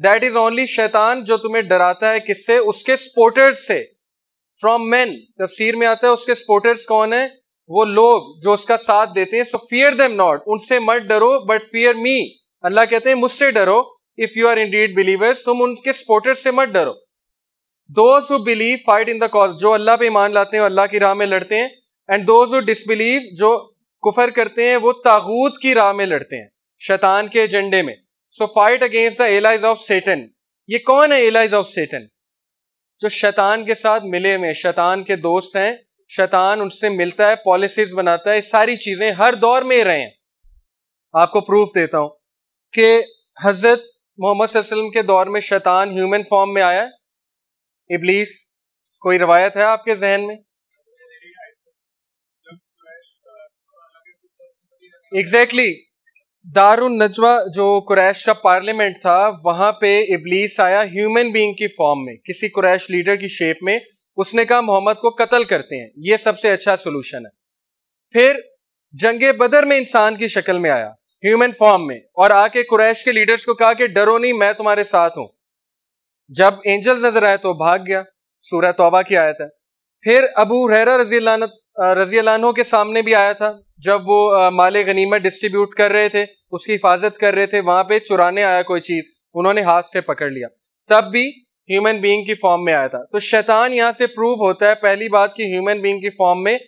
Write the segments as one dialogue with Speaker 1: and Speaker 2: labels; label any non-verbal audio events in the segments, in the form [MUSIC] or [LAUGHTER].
Speaker 1: That is only शैतान जो तुम्हें डराता है किससे उसके स्पोर्टर्स से फ्रॉम मैन तफसीर में आता है उसके स्पोर्टर्स कौन है वो लोग जो उसका साथ देते हैं सो फियर देम नॉट उनसे मत डरो बट फियर मी अल्लाह कहते हैं मुझसे डरो if you are indeed believers तुम उनके स्पोर्टर्स से मत डरो those who believe fight in the cause जो अल्लाह पे ईमान लाते हैं अल्लाह की राह में लड़ते हैं एंड दोज हु डिसबिलीव जो कुफर करते हैं वो तागूत की राह में लड़ते हैं शैतान के एजेंडे में so fight against the allies of Satan ये कौन है एलाइज ऑफ सेटन जो शैतान के साथ मिले में शैतान के दोस्त हैं शैतान उनसे मिलता है पॉलिसीज बनाता है सारी चीजें हर दौर में रहे हैं आपको प्रूफ देता हूं कि हजरत मोहम्मद के दौर में शैतान ह्यूमन फॉर्म में आया इबलीस कोई रवायत है आपके जहन में एग्जैक्टली exactly. दारुन नजवा जो कुरैश का पार्लियामेंट था वहां पे इबलीस आया ह्यूमन बीइंग की फॉर्म में किसी कुरैश लीडर की शेप में उसने कहा मोहम्मद को कत्ल करते हैं ये सबसे अच्छा सोल्यूशन है फिर जंग बदर में इंसान की शक्ल में आया ह्यूमन फॉर्म में और आके कुरैश के लीडर्स को कहा कि डरो नहीं मैं तुम्हारे साथ हूं जब एंजल नजर आए तो भाग गया सूरह तोबा की आयत है फिर अबू रहरा रजील्लानत रजी अलानों के सामने भी आया था जब वो माले गनीमत डिस्ट्रीब्यूट कर रहे थे उसकी हिफाजत कर रहे थे वहां पे चुराने आया कोई चीज़ उन्होंने हाथ से पकड़ लिया तब भी ह्यूमन बीइंग की फॉर्म में आया था तो शैतान यहाँ से प्रूव होता है पहली बात कि ह्यूमन बीइंग की फॉर्म में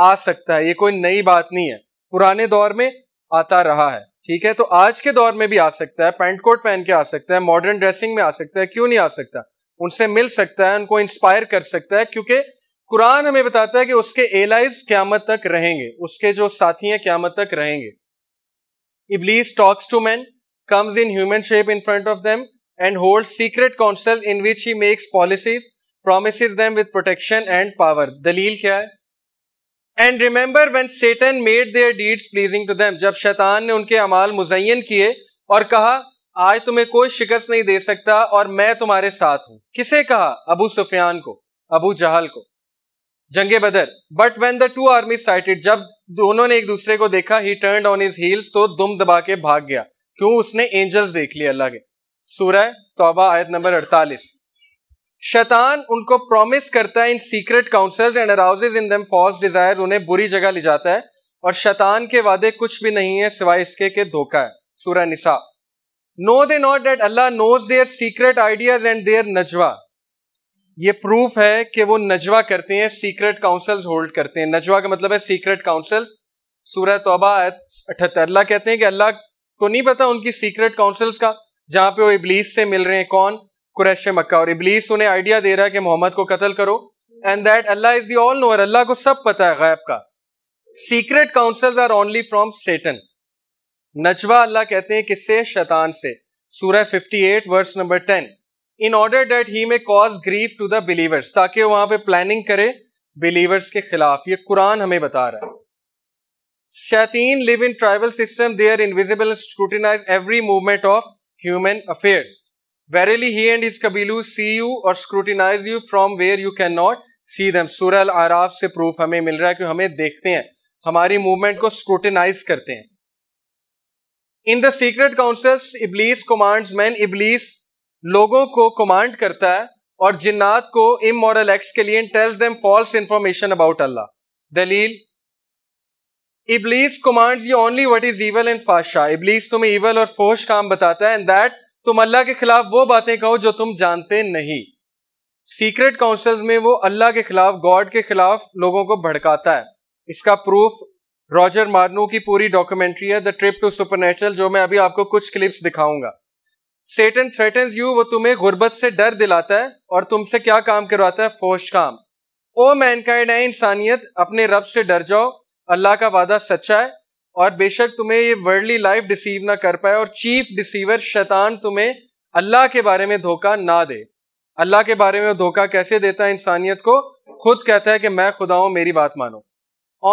Speaker 1: आ सकता है ये कोई नई बात नहीं है पुराने दौर में आता रहा है ठीक है तो आज के दौर में भी आ सकता है पैंट कोट पहन के आ सकता है मॉडर्न ड्रेसिंग में आ सकता है क्यों नहीं आ सकता उनसे मिल सकता है उनको इंस्पायर कर सकता है क्योंकि कुरान हमें बताता है कि उसके एलाइज क्यामत तक रहेंगे उसके जो साथी हैं क्यामत तक रहेंगे इबलीस talks to man comes in human shape in front of them and hold secret council in which he makes policies promise them with protection and power दलील क्या है and remember when Satan made their deeds pleasing to them जब शैतान ने उनके अमाल मुजयन किए और कहा आज तुम्हें कोई शिकस्त नहीं दे सकता और मैं तुम्हारे साथ हूं किसे कहा अबू सुफियान को अबू जहल को जंगे बदर but when the two army sighted जब दोनों ने एक दूसरे को देखा he turn on his heels तो दुम दबा के भाग गया क्यों उसने एंजल्स देख लिया अल्लाह के सूरह तोबा आयत नंबर 48 शैतान उनको प्रॉमिस करता है in secret counsels and arouses in them false Dzire उन्हें बुरी जगह ले जाता है और शैतान के वादे कुछ भी नहीं है सिवाय इसके के धोखा है सूरह निसा know they not that Allah knows their secret ideas and their नजवा ये प्रूफ है कि वो नजवा करते हैं सीक्रेट काउंसल्स होल्ड करते हैं नजवा का मतलब है सीक्रेट काउंसल्स सूरह तोबा अठहत्तर अल्लाह कहते हैं कि अल्लाह को नहीं पता उनकी सीक्रेट काउंसल्स का जहां पे वो इबलीस से मिल रहे हैं कौन कुरैश मक्का और इबलीस उन्हें आइडिया दे रहा है कि मोहम्मद को कत्ल करो and that Allah is the all knower अल्लाह को सब पता है गैब का secret counsels are only from Satan नजवा अल्लाह कहते हैं किससे शैतान से सूरह eight verse number ten in order that he may cause grief to the believers ताकि वहां पे प्लानिंग करे बिलीवर्स के खिलाफ ये कुरान हमें बता रहा है शैतीन live in tribal system they are invisible scrutinize every movement of human affairs verily he and his कबीलू सी यू और scrutinize you from where you can not see them सूरल आराफ से प्रूफ हमें मिल रहा है कि हमें देखते हैं हमारी मूवमेंट को स्क्रूटिनाइज करते हैं इन द सीक्रेट काउंसिल्स इबलीस कमांड्स मैन इबलीस लोगों को कमांड करता है और जिन्नात को इमोरल एक्ट के लिए tells them false information about Allah दलील इबलीस command you only what is evil and फाशा इबलीस तुम्हें इवल और फोश काम बताता है एंड दैट तुम अल्लाह के खिलाफ वो बातें कहो जो तुम जानते नहीं सीक्रेट काउंसिल्स में वो अल्लाह के खिलाफ गॉड के खिलाफ लोगों को भड़काता है इसका प्रूफ रॉजर मार्नो की पूरी डॉक्यूमेंट्री है द ट्रिप टू सुपरनेचुरल जो मैं अभी आपको कुछ क्लिप्स दिखाऊंगा सेटन थ्रेटन्स यू वो तुम्हें गुर्बत से डर दिलाता है और तुमसे क्या काम करवाता है फोश काम ओ मैनकाइंड है इंसानियत अपने रब से डर जाओ अल्लाह का वादा सच्चा है और बेशक तुम्हें ये वर्ल्डली लाइफ डिसीव ना कर पाए और चीफ डिसीवर शैतान तुम्हें अल्लाह के बारे में धोखा ना दे अल्लाह के बारे में वो धोखा कैसे देता है इंसानियत को खुद कहता है कि मैं खुदा हूं मेरी बात मानो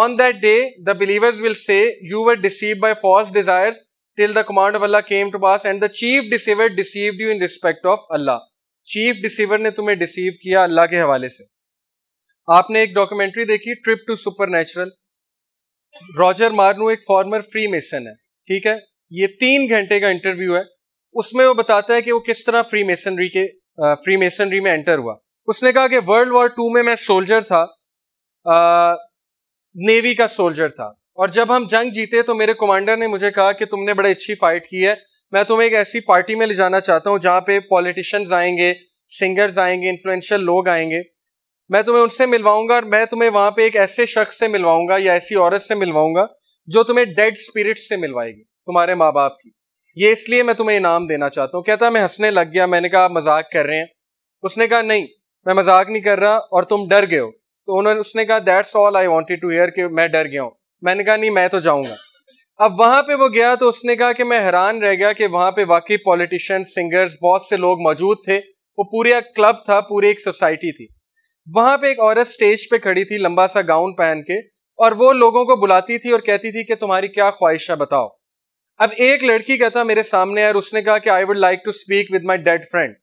Speaker 1: on that day the believers will say you were deceived by false desires till the command of Allah came to pass and the chief deceiver deceived you in respect of Allah. Chief deceiver ने तुम्हें deceive किया अल्लाह के हवाले से आपने एक documentary देखी trip to supernatural Roger Morneau एक फॉर्मर फ्री मेसन है ठीक है ये तीन घंटे का इंटरव्यू है उसमें वो बताता है कि वो किस तरह फ्री मेसनरी के फ्री मेसनरी में एंटर हुआ उसने कहा कि वर्ल्ड वॉर टू में मैं सोल्जर था आ, नेवी का सोल्जर था और जब हम जंग जीते तो मेरे कमांडर ने मुझे कहा कि तुमने बड़ी अच्छी फाइट की है मैं तुम्हें एक ऐसी पार्टी में ले जाना चाहता हूँ जहाँ पे पॉलिटिशियंस आएंगे सिंगर्स आएंगे इन्फ्लुएंशियल लोग आएंगे मैं तुम्हें उनसे मिलवाऊंगा और मैं तुम्हें वहाँ पे एक ऐसे शख्स से मिलवाऊंगा या ऐसी औरत से मिलवाऊंगा जो तुम्हें डेड स्पिरिट से मिलवाएगी तुम्हारे माँ बाप की ये इसलिए मैं तुम्हें इनाम देना चाहता हूँ कहता मैं हंसने लग गया मैंने कहा आप मजाक कर रहे हैं उसने कहा नहीं मैं मजाक नहीं कर रहा और तुम डर गए हो तो उन्होंने उसने कहा that's all I wanted to hear कि मैं डर गया हूँ मैंने कहा नहीं मैं तो जाऊंगा अब वहां पे वो गया तो उसने कहा कि मैं हैरान रह गया कि वहां पे वाकई पॉलिटिशियन सिंगर्स बहुत से लोग मौजूद थे वो पूरा एक क्लब था पूरी एक सोसाइटी थी वहां पे एक औरत स्टेज पे खड़ी थी लंबा सा गाउन पहन के और वो लोगों को बुलाती थी और कहती थी कि तुम्हारी क्या ख्वाहिश है बताओ अब एक लड़की का था मेरे सामने और उसने कहा कि I would like to speak with my dead friend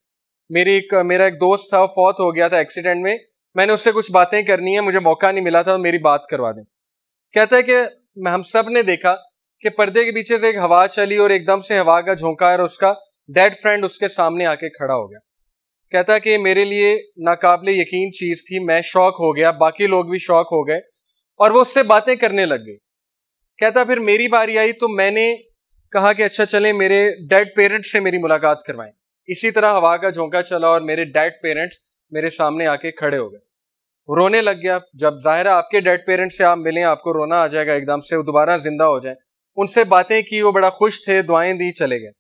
Speaker 1: मेरी एक मेरा एक दोस्त था फौत हो गया था एक्सीडेंट में मैंने उससे कुछ बातें करनी है मुझे मौका नहीं मिला था तो मेरी बात करवा दें कहता हैं कि हम सब ने देखा कि पर्दे के पीछे से एक हवा चली और एकदम से हवा का झोंका और उसका डेड फ्रेंड उसके सामने आके खड़ा हो गया कहता कि मेरे लिए नाकाबले यकीन चीज़ थी मैं शौक हो गया बाकी लोग भी शौक हो गए और वो उससे बातें करने लग गई कहता फिर मेरी बारी आई तो मैंने कहा कि अच्छा चले मेरे डैड पेरेंट्स से मेरी मुलाकात करवाएं इसी तरह हवा का झोंका चला और मेरे डैड पेरेंट्स मेरे सामने आके खड़े हो गए रोने लग गया जब ज़ाहिर आपके डेड पेरेंट्स से आप मिलें आपको रोना आ जाएगा एकदम से दोबारा ज़िंदा हो जाए उनसे बातें की वो बड़ा खुश थे दुआएं दी चले गए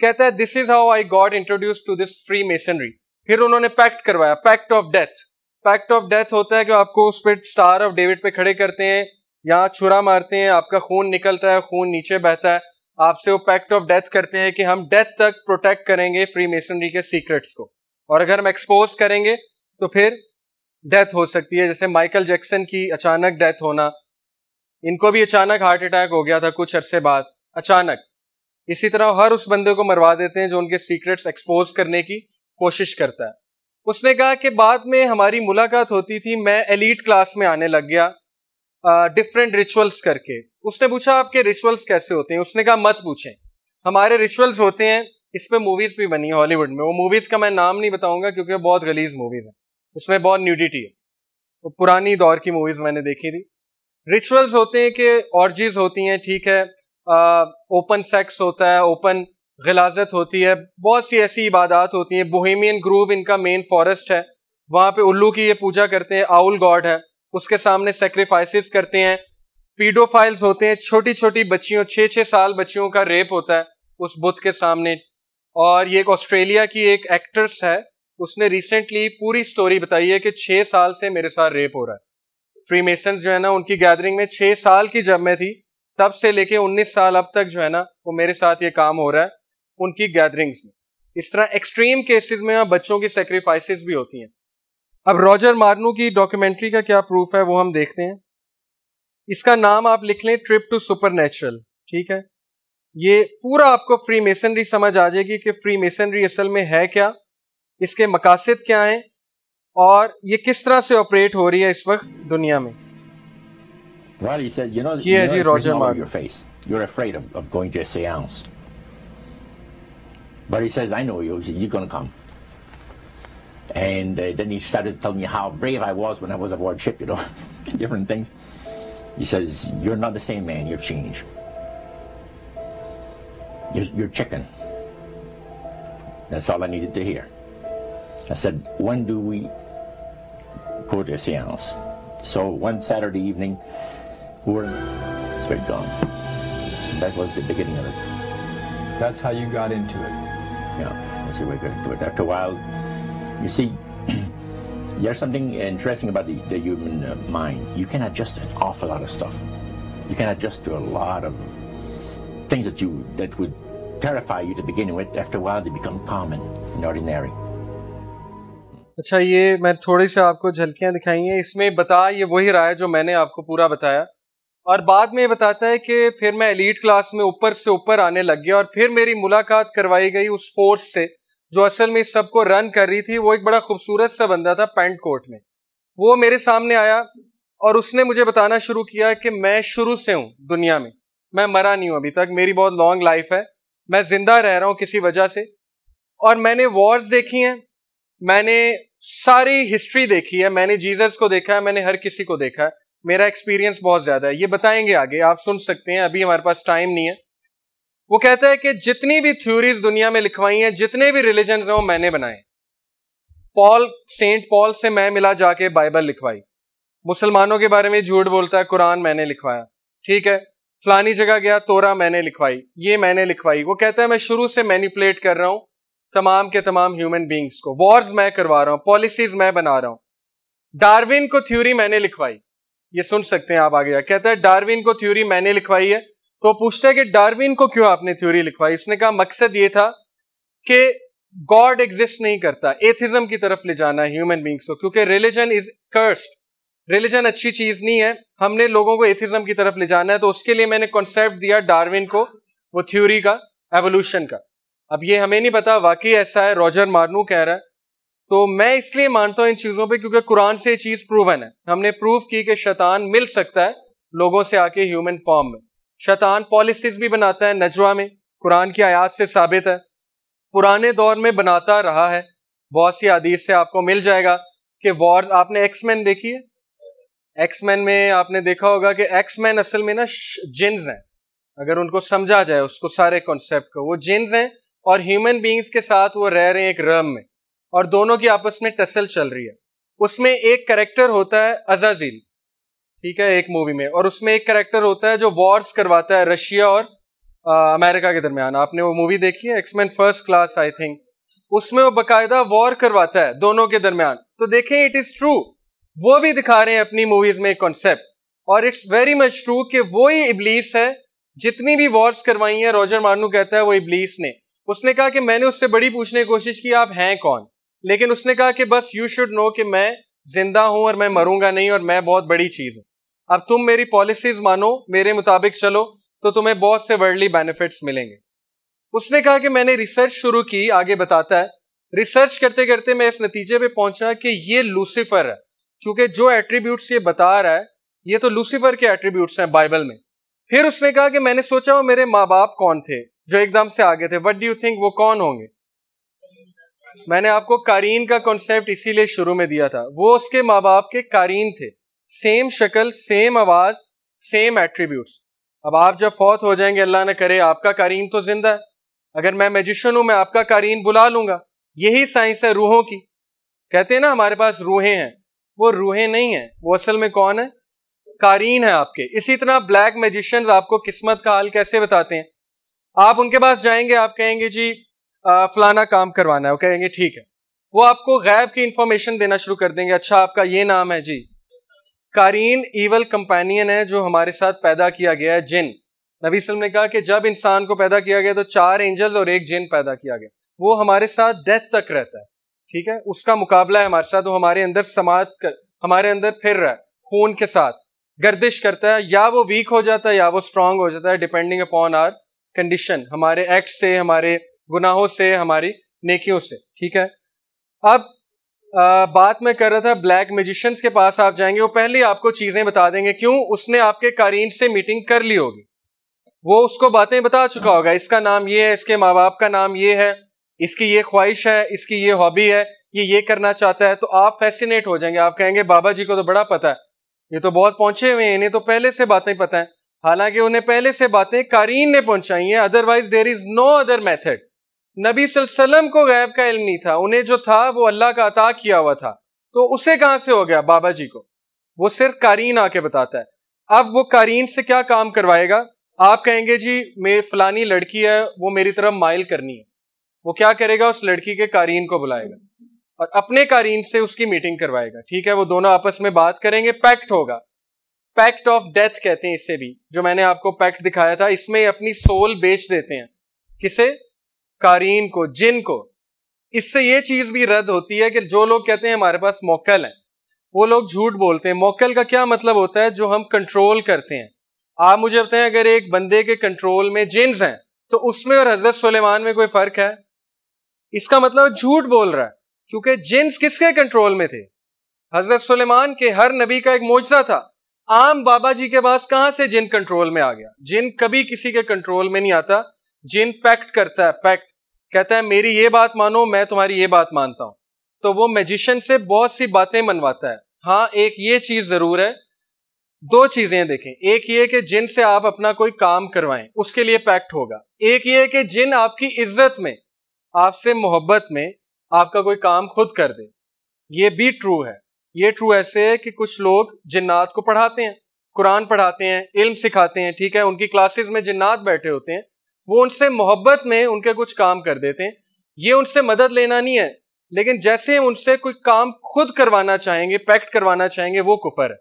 Speaker 1: कहता है this is how I got introduce to this freemasonry फिर उन्होंने पैक्ट करवाया pact of death pact of death होता है कि आपको उस पर स्टार ऑफ डेविड पे खड़े करते हैं यहाँ छुरा मारते हैं आपका खून निकलता है खून नीचे बहता है आपसे वो पैक्ट ऑफ डेथ करते हैं कि हम डेथ तक प्रोटेक्ट करेंगे फ्री मेसनरी के सीक्रेट्स को और अगर हम एक्सपोज करेंगे तो फिर डेथ हो सकती है जैसे माइकल जैक्सन की अचानक डेथ होना इनको भी अचानक हार्ट अटैक हो गया था कुछ अरसे बाद अचानक इसी तरह हर उस बंदे को मरवा देते हैं जो उनके सीक्रेट्स एक्सपोज करने की कोशिश करता है उसने कहा कि बाद में हमारी मुलाकात होती थी मैं एलिट क्लास में आने लग गया डिफरेंट रिचुअल्स करके उसने पूछा आपके रिचुअल्स कैसे होते हैं उसने कहा मत पूछें हमारे रिचुअल्स होते हैं इस पर मूवीज़ भी बनी हॉलीवुड में वो मूवीज़ का मैं नाम नहीं बताऊंगा क्योंकि बहुत गलीज मूवीज़ हैं उसमें बहुत न्यूडिटी है तो पुरानी दौर की मूवीज मैंने देखी थी रिचुअल्स होते हैं कि ऑर्जीज होती हैं ठीक है ओपन सेक्स होता है ओपन गलाजत होती है बहुत सी ऐसी इबादत होती हैं बोहेमियन ग्रूव इनका मेन फॉरेस्ट है वहाँ पे उल्लू की ये पूजा करते हैं आउल गॉड है उसके सामने सेक्रीफाइस करते हैं पीडोफाइल्स होते हैं छोटी छोटी बच्चियों छः छः साल बच्चियों का रेप होता है उस बुद्ध के सामने और ये एक ऑस्ट्रेलिया की एक एक्ट्रेस है उसने रिसेंटली पूरी स्टोरी बताई है कि छः साल से मेरे साथ रेप हो रहा है फ्री मेसन जो है ना उनकी गैदरिंग में छः साल की जब मैं थी तब से लेके उन्नीस साल अब तक जो है ना वो मेरे साथ ये काम हो रहा है उनकी गैदरिंग्स में इस तरह एक्सट्रीम केसेस में बच्चों की सेक्रीफाइस भी होती हैं अब रॉजर मार्नू की डॉक्यूमेंट्री का क्या प्रूफ है वो हम देखते हैं इसका नाम आप लिख लें ट्रिप टू सुपर ठीक है ये पूरा आपको फ्री मेसनरी समझ आ जाएगी कि फ्री मेसनरी असल में है क्या इसके मकासद क्या हैं और ये किस तरह से ऑपरेट हो रही है इस वक्त दुनिया में
Speaker 2: well, says, you know, ये है जी Roger Morneau But he says, I know you, you're going to come. And uh, then he started telling me how brave I was when I was aboard ship, you know, different things. He says, You're not the same man, you're changed. You're, you're chicken. That's all I needed to hear. I said, when do we go to a seance? So one Saturday evening, we were in Sweet Gone. That was the beginning of it. That's how you got into it? Yeah, that's how we got into it. After a while, you see, [CLEARS THROAT] there's something interesting about the, the, human uh, mind. You can adjust an awful lot of stuff. You can adjust to a lot of things that you that would terrify you to begin with. After a while, they become common
Speaker 1: and ordinary. अच्छा ये मैं थोड़ी सी आपको झलकियाँ दिखाई हैं इसमें बता ये वही रहा है जो मैंने आपको पूरा बताया और बाद में ये बताता है कि फिर मैं एलिट क्लास में ऊपर से ऊपर आने लग गया और फिर मेरी मुलाकात करवाई गई उस फोर्स से जो असल में इस सबको रन कर रही थी वो एक बड़ा खूबसूरत सा बंदा था पैंट कोट में वो मेरे सामने आया और उसने मुझे बताना शुरू किया कि मैं शुरू से हूँ दुनिया में मैं मरा नहीं हूँ अभी तक मेरी बहुत लॉन्ग लाइफ है मैं ज़िंदा रह रहा हूँ किसी वजह से और मैंने वॉर्स देखी हैं मैंने सारी हिस्ट्री देखी है मैंने जीसस को देखा है मैंने हर किसी को देखा है मेरा एक्सपीरियंस बहुत ज़्यादा है ये बताएंगे आगे आप सुन सकते हैं अभी हमारे पास टाइम नहीं है वो कहता है कि जितनी भी थ्योरीज दुनिया में लिखवाई हैं जितने भी रिलीजन हैं वो मैंने बनाए पॉल सेंट पॉल से मैं मिला जाके बाइबल लिखवाई मुसलमानों के बारे में झूठ बोलता है कुरान मैंने लिखवाया ठीक है फलानी जगह गया तोरा मैंने लिखवाई ये मैंने लिखवाई वो कहता है मैं शुरू से मैनिपुलेट कर रहा हूँ तमाम के तमाम ह्यूमन बींग्स को वॉर्स मैं करवा रहा हूँ पॉलिसीज मैं बना रहा हूँ डार्विन को थ्योरी मैंने लिखवाई ये सुन सकते हैं आप आगे कहता है डार्विन को थ्योरी मैंने लिखवाई है तो पूछता है कि डार्विन को क्यों आपने थ्योरी लिखवाई इसने कहा मकसद ये था कि गॉड एग्जिस्ट नहीं करता एथिज्म की तरफ ले जाना है ह्यूमन बींग्स को क्योंकि रिलीजन इज कर्स्ड रिलीजन अच्छी चीज नहीं है हमने लोगों को एथिज्म की तरफ ले जाना है तो उसके लिए मैंने कॉन्सेप्ट दिया डार्विन को वो थ्योरी का एवोल्यूशन का अब ये हमें नहीं पता वाकई ऐसा है रॉजर मार्नू कह रहा है तो मैं इसलिए मानता हूं इन चीज़ों पे क्योंकि कुरान से ये चीज़ प्रूवन है हमने प्रूव की कि शैतान मिल सकता है लोगों से आके ह्यूमन फॉर्म में शैतान पॉलिसीज भी बनाता है नजवा में कुरान की आयात से साबित है पुराने दौर में बनाता रहा है बहुत सी आदीस से आपको मिल जाएगा कि वॉर आपने एक्समैन देखी है एक्समैन में आपने देखा होगा कि एक्समैन असल में ना जिन्स हैं अगर उनको समझा जाए उसको सारे कॉन्सेप्ट को वो जिन्स हैं और ह्यूमन बींग्स के साथ वो रह रहे हैं एक रम में और दोनों की आपस में टसल चल रही है उसमें एक करेक्टर होता है अजाजील ठीक है एक मूवी में और उसमें एक करेक्टर होता है जो वॉर्स करवाता है रशिया और आ, अमेरिका के दरमियान आपने वो मूवी देखी है X Men first class I think उसमें वो बकायदा वॉर करवाता है दोनों के दरमियान तो देखें इट इज़ ट्रू वो भी दिखा रहे हैं अपनी मूवीज में एक कॉन्सेप्ट और इट्स वेरी मच ट्रू कि वो ही इबलीस है जितनी भी वॉर्स करवाई है रॉजर मानू कहता है वो इबलीस ने उसने कहा कि मैंने उससे बड़ी पूछने की कोशिश की आप हैं कौन लेकिन उसने कहा कि बस यू शुड नो कि मैं जिंदा हूं और मैं मरूंगा नहीं और मैं बहुत बड़ी चीज़ हूं अब तुम मेरी पॉलिसीज मानो मेरे मुताबिक चलो तो तुम्हें बहुत से वर्ल्डली बेनिफिट्स मिलेंगे उसने कहा कि मैंने रिसर्च शुरू की आगे बताता है रिसर्च करते करते मैं इस नतीजे पे पहुंचा कि ये लूसीफर है क्योंकि जो एट्रीब्यूट्स ये बता रहा है ये तो लूसीफर के एट्रीब्यूट्स हैं बाइबल में फिर उसने कहा कि मैंने सोचा वो मेरे माँ बाप कौन थे जो एकदम से आगे थे वट डू थिंक वो कौन होंगे मैंने आपको कारीन का कॉन्सेप्ट इसीलिए शुरू में दिया था वो उसके माँ बाप के कारीन थे सेम शक्ल सेम आवाज सेम एट्रीब्यूट्स अब आप जब फौत हो जाएंगे अल्लाह ने करे आपका कारीन तो जिंदा है अगर मैं मेजिशन हूं मैं आपका कारीन बुला लूंगा यही साइंस है रूहों की कहते हैं ना हमारे पास रूहें हैं वो रूहें नहीं है वो असल में कौन है कारीन है आपके इसी तरह ब्लैक मेजिशन आपको किस्मत का हाल कैसे बताते हैं आप उनके पास जाएंगे आप कहेंगे जी आ, फलाना काम करवाना है वो कहेंगे ठीक है वो आपको गैब की इंफॉर्मेशन देना शुरू कर देंगे अच्छा आपका ये नाम है जी कारीन ईवल कंपेनियन है जो हमारे साथ पैदा किया गया है जिन नबी सलम ने कहा कि जब इंसान को पैदा किया गया तो चार एंजल और एक जिन पैदा किया गया वो हमारे साथ डेथ तक रहता है ठीक है उसका मुकाबला है हमारे साथ वो हमारे अंदर समाज कर हमारे अंदर फिर रहा है खून के साथ गर्दिश करता है या वो वीक हो जाता है या वो स्ट्रांग हो जाता है डिपेंडिंग अपॉन आर कंडीशन हमारे एक्ट से हमारे गुनाहों से हमारी नेकियों से ठीक है अब आ, बात मैं कर रहा था ब्लैक मेजिशंस के पास आप जाएंगे वो पहले आपको चीज़ें बता देंगे क्यों उसने आपके कारीन से मीटिंग कर ली होगी वो उसको बातें बता चुका होगा इसका नाम ये है इसके माँ बाप का नाम ये है इसकी ये ख्वाहिश है इसकी ये हॉबी है ये ये करना चाहता है तो आप फैसिनेट हो जाएंगे आप कहेंगे बाबा जी को तो बड़ा पता है ये तो बहुत पहुंचे हुए हैं इन्हें तो पहले से बातें पता है हालांकि उन्हें पहले से बातें कारीन ने पहुंचाई हैं otherwise there is no other method नबी सलम को गैब का इल्म नहीं था उन्हें जो था वो अल्लाह का अता किया हुआ था तो उसे कहाँ से हो गया बाबा जी को वो सिर्फ कारीन आके बताता है अब वो कारीन से क्या काम करवाएगा आप कहेंगे जी मेरी फलानी लड़की है वो मेरी तरफ माइल करनी है वो क्या करेगा उस लड़की के कारीन को बुलाएगा और अपने कारीन से उसकी मीटिंग करवाएगा ठीक है वो दोनों आपस में बात करेंगे पैक्ट होगा पैक्ट ऑफ डेथ कहते हैं इससे भी जो मैंने आपको पैक्ट दिखाया था इसमें अपनी सोल बेच देते हैं किसे कारीन को जिन को इससे ये चीज भी रद्द होती है कि जो लोग कहते हैं हमारे पास मोकल है वो लोग झूठ बोलते हैं मोकल का क्या मतलब होता है जो हम कंट्रोल करते हैं आप मुझे बताएं अगर एक बंदे के कंट्रोल में जिन्स हैं तो उसमें और हजरत सुलेमान में कोई फर्क है इसका मतलब झूठ बोल रहा है क्योंकि जिन्स किसके कंट्रोल में थे हजरत सुलेमान के हर नबी का एक मोजा था आम बाबा जी के पास कहां से जिन कंट्रोल में आ गया जिन कभी किसी के कंट्रोल में नहीं आता जिन पैक्ट करता है पैक्ट कहता है मेरी ये बात मानो मैं तुम्हारी ये बात मानता हूं तो वो मैजिशियन से बहुत सी बातें मनवाता है हाँ एक ये चीज जरूर है दो चीजें देखें एक ये कि जिन से आप अपना कोई काम करवाएं उसके लिए पैक्ट होगा एक ये कि जिन आपकी इज्जत में आपसे मोहब्बत में आपका कोई काम खुद कर दे ये भी ट्रू है ये ट्रू ऐसे है कि कुछ लोग जिन्नात को पढ़ाते हैं कुरान पढ़ाते हैं इल्म सिखाते हैं ठीक है उनकी क्लासेस में जिन्नात बैठे होते हैं वो उनसे मोहब्बत में उनके कुछ काम कर देते हैं ये उनसे मदद लेना नहीं है लेकिन जैसे उनसे कोई काम खुद करवाना चाहेंगे पैक्ट करवाना चाहेंगे वो कुफर है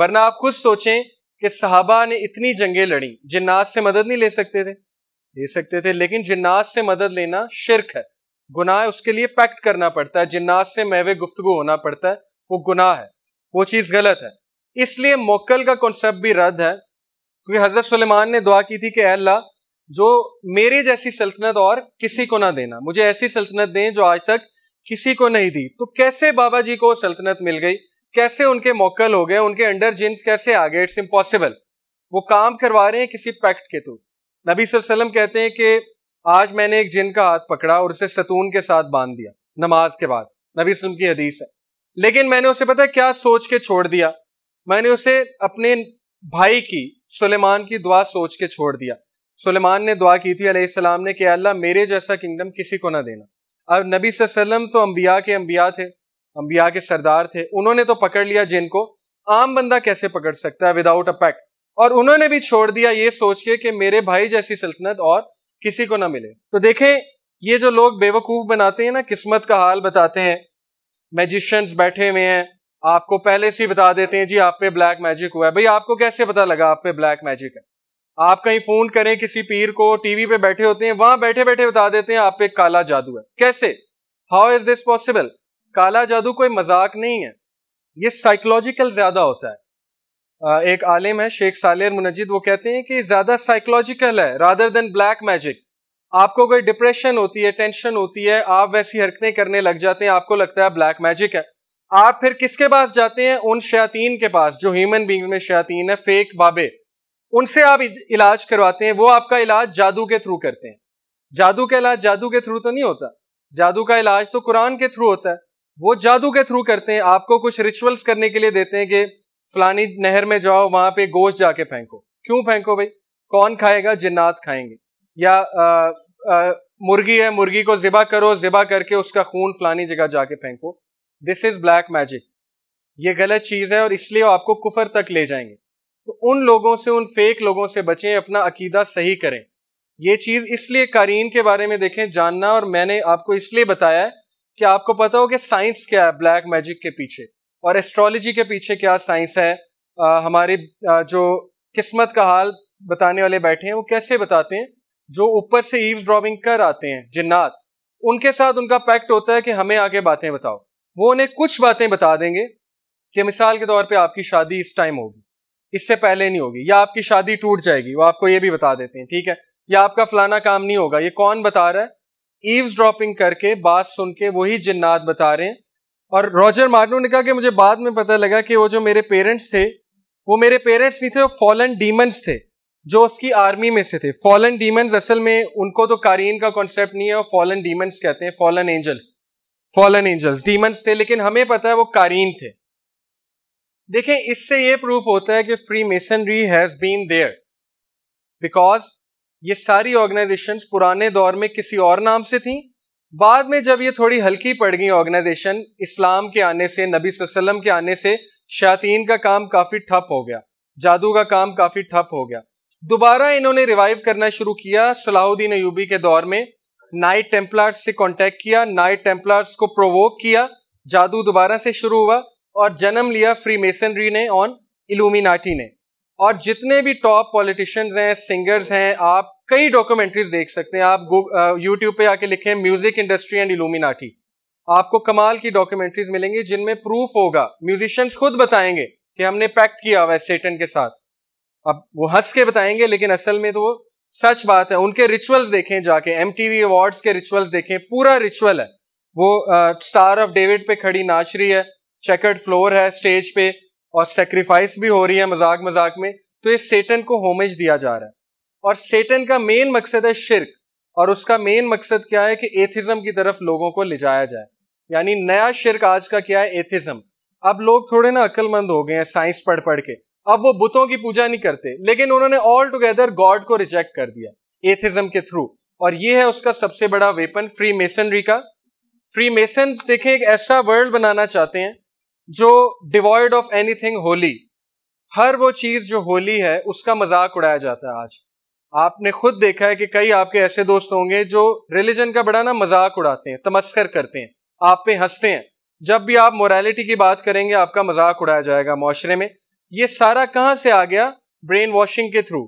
Speaker 1: वरना आप खुद सोचें कि साहबा ने इतनी जंगे लड़ी जिन्नात से मदद नहीं ले सकते थे ले सकते थे लेकिन जिन्नात से मदद लेना शिरक है गुनाह उसके लिए पैक्ट करना पड़ता है जिन्नात से मैवे गुफ्तगु होना पड़ता है वो गुनाह है वो चीज़ गलत है इसलिए मोक्ल का कॉन्सेप्ट भी रद्द है क्योंकि हज़रत सलेमान ने दुआ की थी कि अल्लाह जो मेरे जैसी सल्तनत और किसी को ना देना मुझे ऐसी सल्तनत दें जो आज तक किसी को नहीं दी तो कैसे बाबा जी को सल्तनत मिल गई कैसे उनके मोकल हो गए उनके अंडर जिन्स कैसे आ गए इट्स इम्पॉसिबल वो काम करवा रहे हैं किसी पैक्ट के थ्रू नबी सल्लम कहते हैं कि आज मैंने एक जिन का हाथ पकड़ा और उसे सतून के साथ बांध दिया नमाज के बाद नबी सलम की हदीस है लेकिन मैंने उसे पता क्या सोच के छोड़ दिया मैंने उसे अपने भाई की सुलेमान की दुआ सोच के छोड़ दिया सुलेमान ने दुआ की थी अलैहिस्सलाम ने कि अल्लाह मेरे जैसा किंगडम किसी को ना देना अब नबी वसल्लम तो अम्बिया के अम्बिया थे अम्बिया के सरदार थे उन्होंने तो पकड़ लिया जिनको आम बंदा कैसे पकड़ सकता है विदाउट अ पैक्ट और उन्होंने भी छोड़ दिया ये सोच के कि मेरे भाई जैसी सल्तनत और किसी को ना मिले तो देखें ये जो लोग बेवकूफ़ बनाते हैं ना किस्मत का हाल बताते हैं मैजिशियंस बैठे हुए हैं आपको पहले से ही बता देते हैं जी आप पे ब्लैक मैजिक हुआ है भाई आपको कैसे पता लगा आप पे ब्लैक मैजिक है आप कहीं फोन करें किसी पीर को टीवी पे बैठे होते हैं वहां बैठे बैठे बता देते हैं आप पे काला जादू है कैसे हाउ इज दिस पॉसिबल काला जादू कोई मजाक नहीं है ये साइकोलॉजिकल ज्यादा होता है एक आलिम है शेख सालेर मुनजिद वो कहते हैं कि ज्यादा साइकोलॉजिकल है रादर देन ब्लैक मैजिक आपको कोई डिप्रेशन होती है टेंशन होती है आप वैसी हरकतें करने लग जाते हैं आपको लगता है ब्लैक मैजिक है आप फिर किसके पास जाते हैं उन शयातीन के पास जो ह्यूमन बींग में शयातीन है फेक बाबे उनसे आप इलाज करवाते हैं वो आपका इलाज जादू के थ्रू करते हैं जादू का इलाज जादू के थ्रू तो नहीं होता जादू का इलाज तो कुरान के थ्रू होता है वो जादू के थ्रू करते हैं आपको कुछ रिचुअल्स करने के लिए देते हैं कि फलानी नहर में जाओ वहां पे गोश्त जाके फेंको क्यों फेंको भाई कौन खाएगा जिन्नात खाएंगे या आ, आ, मुर्गी है मुर्गी को ज़िबा करो ज़िबा करके उसका खून फलानी जगह जाके फेंको दिस इज़ ब्लैक मैजिक ये गलत चीज़ है और इसलिए आपको कुफर तक ले जाएंगे तो उन लोगों से उन फेक लोगों से बचें अपना अकीदा सही करें ये चीज़ इसलिए कारीन के बारे में देखें जानना और मैंने आपको इसलिए बताया है कि आपको पता हो कि साइंस क्या है ब्लैक मैजिक के पीछे और एस्ट्रोलॉजी के पीछे क्या साइंस है हमारी जो किस्मत का हाल बताने वाले बैठे हैं वो कैसे बताते हैं जो ऊपर से ईव्स ड्रॉपिंग कर आते हैं जिन्नात उनके साथ उनका पैक्ट होता है कि हमें आगे बातें बताओ वो उन्हें कुछ बातें बता देंगे कि मिसाल के तौर पे आपकी शादी इस टाइम होगी इससे पहले नहीं होगी या आपकी शादी टूट जाएगी वो आपको ये भी बता देते हैं ठीक है या आपका फलाना काम नहीं होगा ये कौन बता रहा है ईव्स ड्रॉपिंग करके बात सुन के वही जिन्नात बता रहे हैं और रॉजर मार्नो ने कहा कि मुझे बाद में पता लगा कि वो जो मेरे पेरेंट्स थे वो मेरे पेरेंट्स नहीं थे वो फॉलन डीमंस थे जो उसकी आर्मी में से थे फॉलन डीमंस असल में उनको तो कारीन का कॉन्सेप्ट नहीं है और फॉलन डीमंस कहते हैं fallen angels fallen angels demons थे लेकिन हमें पता है वो कारीन थे देखें इससे ये प्रूफ होता है कि freemasonry has been there because ये सारी ऑर्गेनाइजेशंस पुराने दौर में किसी और नाम से थी बाद में जब ये थोड़ी हल्की पड़ गई ऑर्गेनाइजेशन इस्लाम के आने से नबी वसल्लम के आने से शातीन का काम काफ़ी ठप हो गया जादू का काम काफ़ी ठप हो गया दोबारा इन्होंने रिवाइव करना शुरू किया सलाहुद्दीन अयूबी के दौर में नाइट टेम्पलार्स से कांटेक्ट किया नाइट टेम्पलार्स को प्रोवोक किया जादू दोबारा से शुरू हुआ और जन्म लिया फ्री मेसनरी ने ऑन इलूमिनाटी ने और जितने भी टॉप पॉलिटिशियंस हैं सिंगर्स हैं आप कई डॉक्यूमेंट्रीज देख सकते हैं आप यूट्यूब पे आके लिखें म्यूजिक इंडस्ट्री एंड इलूमिनाटी आपको कमाल की डॉक्यूमेंट्रीज मिलेंगी जिनमें प्रूफ होगा म्यूजिशियंस खुद बताएंगे कि हमने पैक्ट किया हुआ है सेटन के साथ अब वो हंस के बताएंगे लेकिन असल में तो वो सच बात है उनके रिचुअल्स देखें जाके एम टी वी अवार्ड्स के रिचुअल्स देखें पूरा रिचुअल है वो स्टार ऑफ डेविड पे खड़ी नाच रही है चेकर्ड फ्लोर है स्टेज पे और सेक्रीफाइस भी हो रही है मजाक मजाक में तो ये सेटन को होमेज दिया जा रहा है और सेटन का मेन मकसद है शिरक और उसका मेन मकसद क्या है कि एथिज्म की तरफ लोगों को ले जाया जाए यानी नया शिरक आज का क्या है एथिज्म अब लोग थोड़े ना अक्लमंद हो गए हैं साइंस पढ़ पढ़ के अब वो बुतों की पूजा नहीं करते लेकिन उन्होंने ऑल टुगेदर गॉड को रिजेक्ट कर दिया एथिज्म के थ्रू और ये है उसका सबसे बड़ा वेपन फ्री मेसनरी का फ्री मेसन देखें एक ऐसा वर्ल्ड बनाना चाहते हैं जो डिवॉइड ऑफ एनीथिंग होली हर वो चीज जो होली है उसका मजाक उड़ाया जाता है आज आपने खुद देखा है कि कई आपके ऐसे दोस्त होंगे जो रिलीजन का बड़ा ना मजाक उड़ाते हैं तमस्कर करते हैं आप पे हंसते हैं जब भी आप मोरालिटी की बात करेंगे आपका मजाक उड़ाया जाएगा माशरे में ये सारा कहां से आ गया ब्रेन वॉशिंग के थ्रू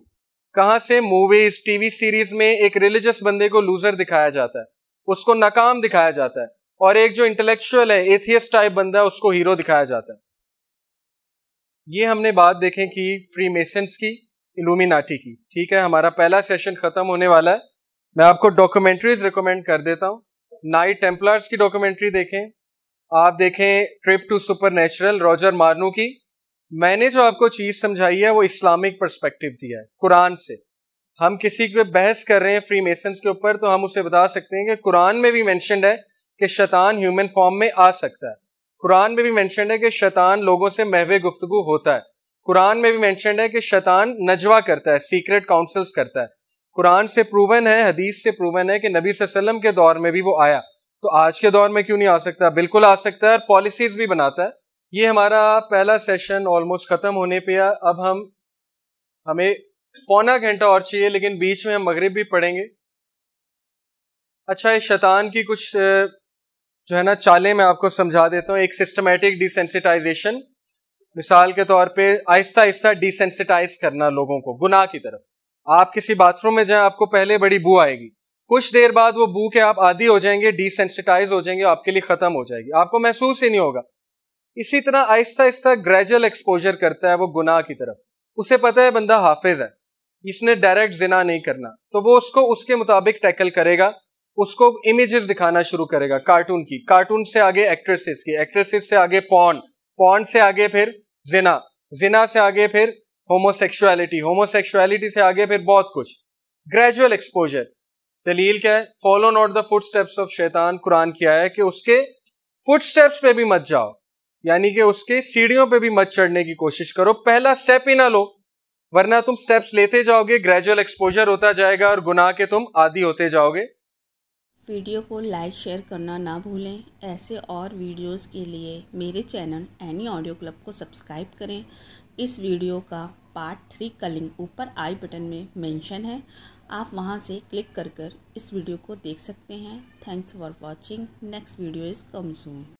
Speaker 1: कहां से मूवीज टीवी सीरीज में एक रिलीजियस बंदे को लूजर दिखाया जाता है उसको नाकाम दिखाया जाता है और एक जो इंटेलेक्चुअल है एथियस टाइप बंदा है उसको हीरो दिखाया जाता है ये हमने बात देखें कि फ्री मेसन्स की इलूमिनाटी की ठीक है हमारा पहला सेशन खत्म होने वाला है मैं आपको डॉक्यूमेंट्रीज रिकमेंड कर देता हूँ नाइट टेम्पलर्स की डॉक्यूमेंट्री देखें आप देखें trip to supernatural Roger Morneau की मैंने जो आपको चीज समझाई है वो इस्लामिक परस्पेक्टिव दिया है कुरान से हम किसी को बहस कर रहे हैं फ्री मेसन के ऊपर तो हम उसे बता सकते हैं कि कुरान में भी मैंशनड है कि शैतान ह्यूमन फॉर्म में आ सकता है कुरान में भी मैंशनड है कि शैतान लोगों से महवे गुफ्तगु होता है कुरान में भी मैंशनड है कि शैतान नजवा करता है सीक्रेट काउंसिल्स करता है कुरान से प्रूवन है हदीस से प्रूवन है कि नबी वसल्लम के दौर में भी वो आया तो आज के दौर में क्यों नहीं आ सकता बिल्कुल आ सकता है और पॉलिसीज भी बनाता है ये हमारा पहला सेशन ऑलमोस्ट ख़त्म होने पे अब हम हमें पौना घंटा और चाहिए लेकिन बीच में हम मगरब भी पढ़ेंगे अच्छा इस शैतान की कुछ जो है ना चालें मैं आपको समझा देता हूँ एक सिस्टमेटिक डिसेंसिटाइजेशन मिसाल के तौर पे आहिस्ता आहिस्ता डिसेंसिटाइज करना लोगों को गुनाह की तरफ आप किसी बाथरूम में जाएं आपको पहले बड़ी बू आएगी कुछ देर बाद वो बू के आप आदि हो जाएंगे डिसेंसिटाइज हो जाएंगे आपके लिए ख़त्म हो जाएगी आपको महसूस ही नहीं होगा इसी तरह आहिस्ता आहिस्ता ग्रेजुअल एक्सपोजर करता है वो गुनाह की तरफ उसे पता है बंदा हाफिज है इसने डायरेक्ट जिना नहीं करना तो वो उसको उसके मुताबिक टैकल करेगा उसको इमेजेस दिखाना शुरू करेगा कार्टून की कार्टून से आगे एक्ट्रेसेस की एक्ट्रेसेस से आगे पॉन पॉन से आगे फिर जिना जिना से आगे फिर होमोसेक्सुअलिटी होमोसेक्सुअलिटी से आगे फिर बहुत कुछ ग्रेजुअल एक्सपोजर दलील क्या है follow not the footsteps of शैतान कुरान किया है कि उसके फुट स्टेप्स पे भी मत जाओ यानी कि उसके सीढ़ियों पे भी मत चढ़ने की कोशिश करो पहला स्टेप ही ना लो वरना तुम स्टेप्स लेते जाओगे ग्रेजुअल एक्सपोजर होता जाएगा और गुनाह के तुम आदि होते जाओगे वीडियो को लाइक शेयर करना ना भूलें ऐसे और वीडियोस के लिए मेरे चैनल एनी ऑडियो क्लब को सब्सक्राइब करें इस वीडियो का पार्ट थ्री का लिंक ऊपर आई बटन में मेंशन है आप वहां से क्लिक कर कर इस वीडियो को देख सकते हैं thanks for watching next video is come soon